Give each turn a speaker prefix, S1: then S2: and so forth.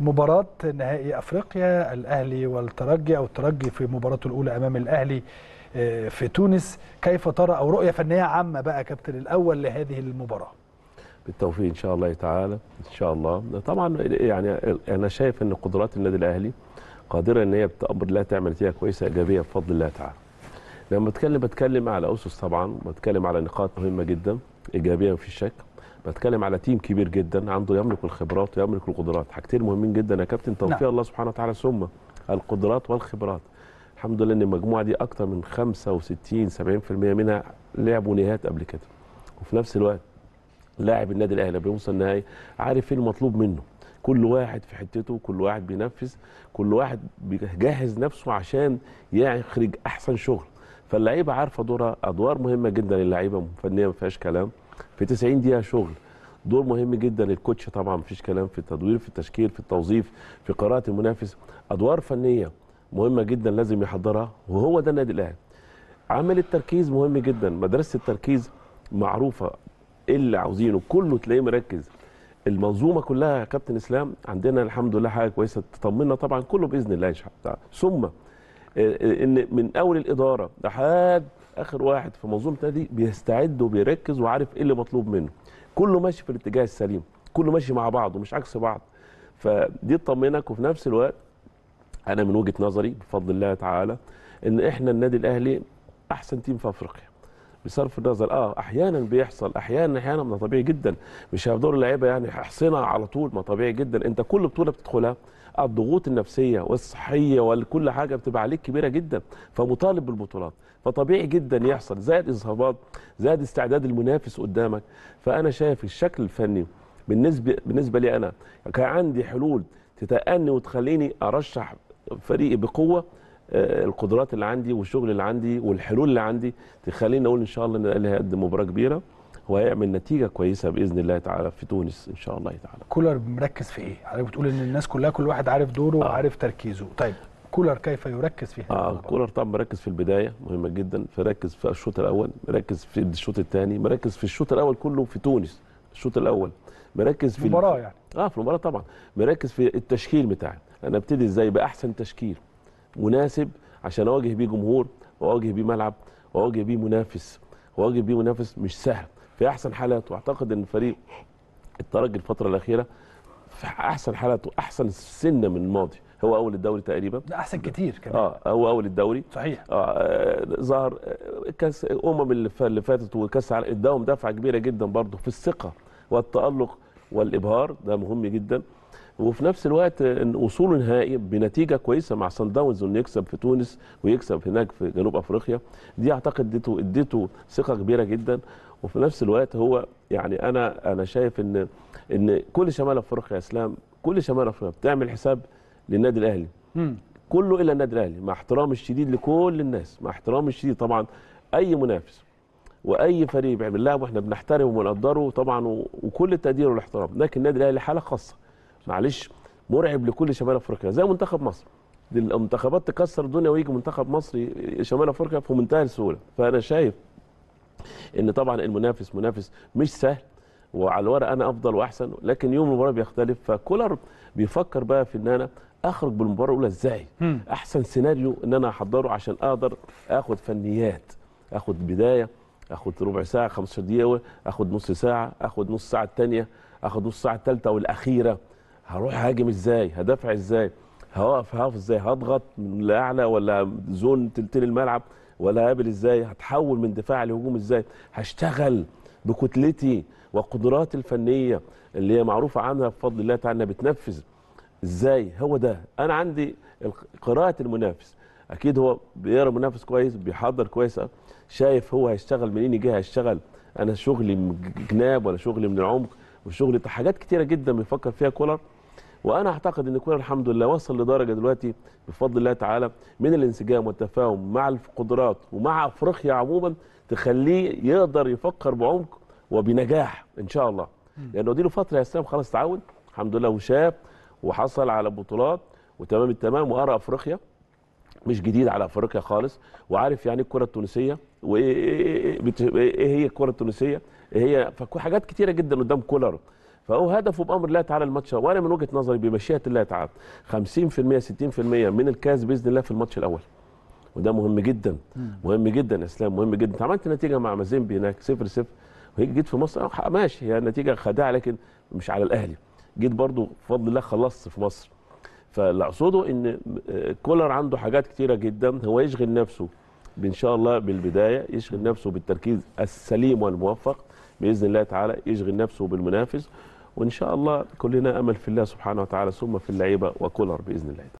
S1: مباراة نهائي افريقيا الاهلي والترجي او الترجي في مباراته الاولى امام الاهلي آه، في تونس كيف ترى او رؤيه فنيه عامه بقى كابتن الاول لهذه المباراه بالتوفيق ان شاء الله تعالى ان شاء الله طبعا يعني انا شايف ان قدرات النادي الاهلي قادره ان هي بتامر لا تعمل فيها كويسه ايجابيه بفضل الله تعالى لما بتكلم بتكلم على اسس طبعا بتكلم على نقاط مهمه جدا ايجابيه في شك بتكلم على تيم كبير جدا عنده يملك الخبرات ويملك القدرات حاجتين مهمين جدا يا كابتن توفيق نعم. الله سبحانه وتعالى ثم القدرات والخبرات الحمد لله ان المجموعه دي اكتر من 65 70% منها لعبوا نهائيات قبل كده وفي نفس الوقت لاعب النادي الاهلي بيوصل النهائي عارف ايه المطلوب منه كل واحد في حتته كل واحد بينفذ كل واحد بيجهز نفسه عشان يخرج احسن شغل فاللعيبه عارفه دورها ادوار مهمه جدا للعيبه فنيا ما فيهاش كلام في 90 دقيقه شغل دور مهم جدا للكوتش طبعا مفيش كلام في التدوير في التشكيل في التوظيف في قراءه المنافس ادوار فنيه مهمه جدا لازم يحضرها وهو ده النادي الاهلي عامل التركيز مهم جدا مدرسه التركيز معروفه ايه اللي عاوزينه كله تلاقيه مركز المنظومه كلها يا كابتن اسلام عندنا الحمد لله حاجه كويسه تطمنا طبعا كله باذن الله ان شاء الله ثم ان من اول الاداره لحد اخر واحد في منظومه النادي بيستعد وبيركز وعارف ايه اللي مطلوب منه كله ماشي في الاتجاه السليم كله ماشي مع بعض ومش عكس بعض فدي تطمنك وفي نفس الوقت انا من وجهه نظري بفضل الله تعالى ان احنا النادي الاهلي احسن تيم في افريقيا بصرف النظر اه احيانا بيحصل احيانا احيانا ما طبيعي جدا مش هيفضلوا اللعيبه يعني احصنها على طول ما طبيعي جدا انت كل بطوله بتدخلها الضغوط النفسيه والصحيه وكل حاجه بتبقى عليك كبيره جدا فمطالب بالبطولات فطبيعي جدا يحصل زائد اصابات زائد استعداد المنافس قدامك فانا شايف الشكل الفني بالنسبه بالنسبه لي انا كان عندي حلول تتأني وتخليني ارشح فريقي بقوه آه، القدرات اللي عندي والشغل اللي عندي والحلول اللي عندي تخليني اقول ان شاء الله ان الاهلي هيقدم مباراه كبيره وهيعمل نتيجه كويسه باذن الله تعالى في تونس ان شاء الله تعالى كولر مركز في ايه حضرتك بتقول ان الناس كلها كل واحد عارف دوره آه. وعارف تركيزه طيب كولر كيف يركز في هذا آه كولر طبعا مركز في البدايه مهمه جدا فركز في الشوط الاول مركز في الشوط الثاني مركز في الشوط الاول كله في تونس الشوط الاول مركز في المباراه يعني اه في المباراه طبعا مركز في التشكيل بتاعي انا ابتدي ازاي باحسن تشكيل مناسب عشان اواجه بيه جمهور واواجه بيه ملعب واواجه بيه منافس واواجه بيه منافس مش سهل في احسن حالات واعتقد ان فريق الترجي الفتره الاخيره في احسن حالات واحسن سنه من الماضي هو اول الدوري تقريبا لا احسن كتير كمان اه هو اول الدوري صحيح اه ظهر آه، كاس امم اللي فاتت وكاس اداهم دفعه كبيره جدا برضه في الثقه والتالق والابهار ده مهم جدا وفي نفس الوقت وصول وصوله نهائي بنتيجه كويسه مع سان داونز انه يكسب في تونس ويكسب هناك في جنوب افريقيا دي اعتقد اديته اديته ثقه كبيره جدا وفي نفس الوقت هو يعني انا انا شايف ان ان كل شمال افريقيا يا اسلام كل شمال افريقيا بتعمل حساب للنادي الاهلي كله الا النادي الاهلي مع احترامي الشديد لكل الناس مع احترامي الشديد طبعا اي منافس واي فريق بيعمل لاعب واحنا بنحترمه ونقدره طبعا وكل التقدير والاحترام لكن النادي الاهلي حاله خاصه معلش مرعب لكل شمال افريقيا زي منتخب مصر المنتخبات تكسر الدنيا ويجي منتخب مصري شمال افريقيا في منتهى السهوله فانا شايف ان طبعا المنافس منافس مش سهل وعلى الورق انا افضل واحسن لكن يوم المباراه بيختلف فكولر بيفكر بقى في ان انا اخرج بالمباراه الاولى ازاي احسن سيناريو ان انا احضره عشان اقدر اخد فنيات اخد بدايه اخد ربع ساعه 15 دقيقه اخد نص ساعه اخد نص ساعه الثانيه اخد نص ساعه الثالثه والاخيره هروح هاجم ازاي هدافع ازاي هوقف هقف ازاي هضغط من الاعلى ولا زون تلتين الملعب ولا هقابل ازاي هتحول من دفاع لهجوم ازاي هشتغل بكتلتي وقدراتي الفنيه اللي هي معروفه عنها بفضل الله تعالى بتنفذ ازاي هو ده انا عندي قراءه المنافس اكيد هو بيقرا منافس كويس بيحضر كويس آه. شايف هو هيشتغل منين جهه هيشتغل انا شغلي من جناب ولا شغلي من العمق وشغلي حاجات كتيره جدا بيفكر فيها كولر وانا اعتقد ان كولر الحمد لله وصل لدرجه دلوقتي بفضل الله تعالى من الانسجام والتفاهم مع القدرات ومع افريقيا عموما تخليه يقدر يفكر بعمق وبنجاح ان شاء الله لانه دي له فتره يا اسلام خلاص تعود الحمد لله وشاب وحصل على بطولات وتمام التمام وارى افريقيا مش جديد على افريقيا خالص وعارف يعني ايه الكره التونسيه وايه ايه هي الكره التونسيه هي فحاجات كتيره جدا قدام كولر فهو هدفه بامر الله تعالى الماتش وانا من وجهه نظري بمشيئه الله تعالى 50% 60% من الكاس باذن الله في الماتش الاول وده مهم جدا مهم جدا اسلام مهم جدا انت عملت نتيجه مع مازيمبي هناك 0 0 وهيك جيت في مصر أه، ماشي هي نتيجه خادعه لكن مش على الاهلي جيت برضو بفضل الله خلصت في مصر فاللي اقصده ان آه، كولر عنده حاجات كثيره جدا هو يشغل نفسه بان شاء الله بالبدايه يشغل نفسه بالتركيز السليم والموفق باذن الله تعالى يشغل نفسه بالمنافس وإن شاء الله كلنا أمل في الله سبحانه وتعالى ثم في اللعيبة وكولر بإذن الله